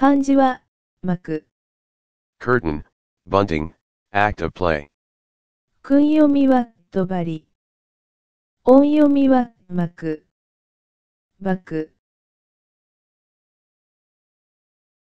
漢字は、幕。curtain, bunting, act of play. 訓読みは、とばり。音読みは、幕。幕。